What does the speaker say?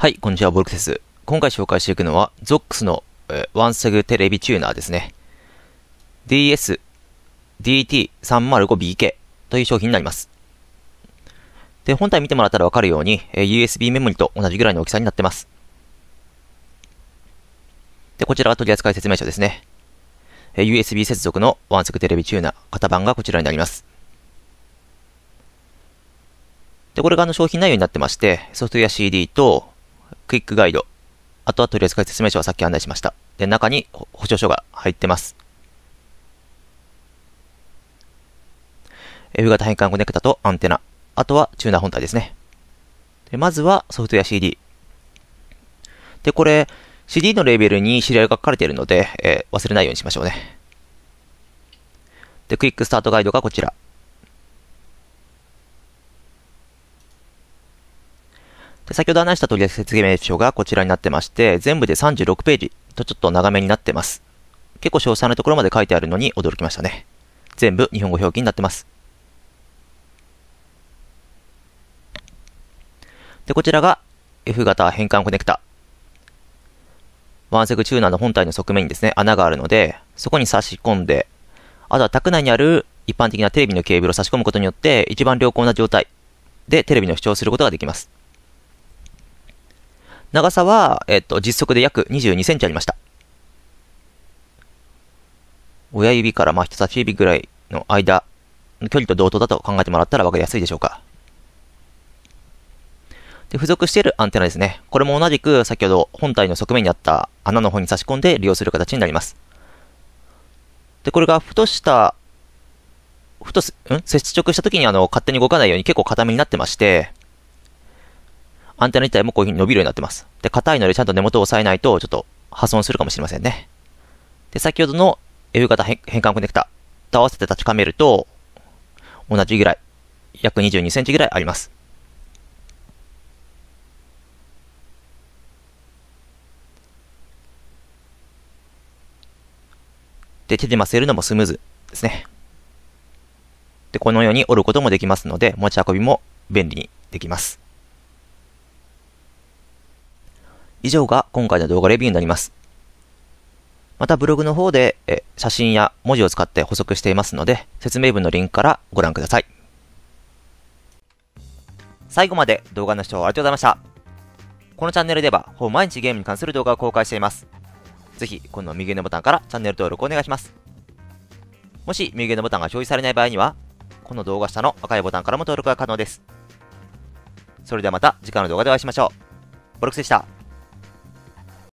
はい、こんにちは、ボルクセス。今回紹介していくのは、ゾックスの、えー、ワンセグテレビチューナーですね。DS、DT305BK という商品になります。で、本体見てもらったらわかるように、えー、USB メモリと同じぐらいの大きさになってます。で、こちらは取扱説明書ですね。えー、USB 接続のワンセグテレビチューナー、型番がこちらになります。で、これがあの商品内容になってまして、ソフトウェア CD と、クイックガイド。あとは取扱説明書はさっき案内しました。で、中に保証書が入ってます。F 型変換コネクタとアンテナ。あとはチューナー本体ですね。でまずはソフトウェア CD。で、これ、CD のレーベルにシリアルが書かれているので、えー、忘れないようにしましょうね。で、クイックスタートガイドがこちら。先ほど話した取扱説明書がこちらになってまして、全部で36ページとちょっと長めになってます。結構詳細なところまで書いてあるのに驚きましたね。全部日本語表記になってます。で、こちらが F 型変換コネクタ。ワンセグチューナーの本体の側面にですね、穴があるので、そこに差し込んで、あとは宅内にある一般的なテレビのケーブルを差し込むことによって、一番良好な状態でテレビの視聴することができます。長さは、えっと、実測で約22センチありました。親指から、まあ、人差し指ぐらいの間の距離と同等だと考えてもらったら分かりやすいでしょうか。で、付属しているアンテナですね。これも同じく先ほど本体の側面にあった穴の方に差し込んで利用する形になります。で、これがふとした、ふとす、ん接触した時にあの、勝手に動かないように結構固めになってまして、アンテナ自体もこういう風に伸びるようになってます。で、硬いのでちゃんと根元を押さえないと、ちょっと破損するかもしれませんね。で、先ほどの F 型変換コネクタと合わせて立ちかめると、同じぐらい、約22センチぐらいあります。で、手で混ぜるのもスムーズですね。で、このように折ることもできますので、持ち運びも便利にできます。以上が今回の動画レビューになります。またブログの方でえ写真や文字を使って補足していますので、説明文のリンクからご覧ください。最後まで動画の視聴ありがとうございました。このチャンネルでは、ほぼ毎日ゲームに関する動画を公開しています。ぜひ、この右上のボタンからチャンネル登録お願いします。もし、右上のボタンが表示されない場合には、この動画下の赤いボタンからも登録が可能です。それではまた次回の動画でお会いしましょう。ボルクスでした。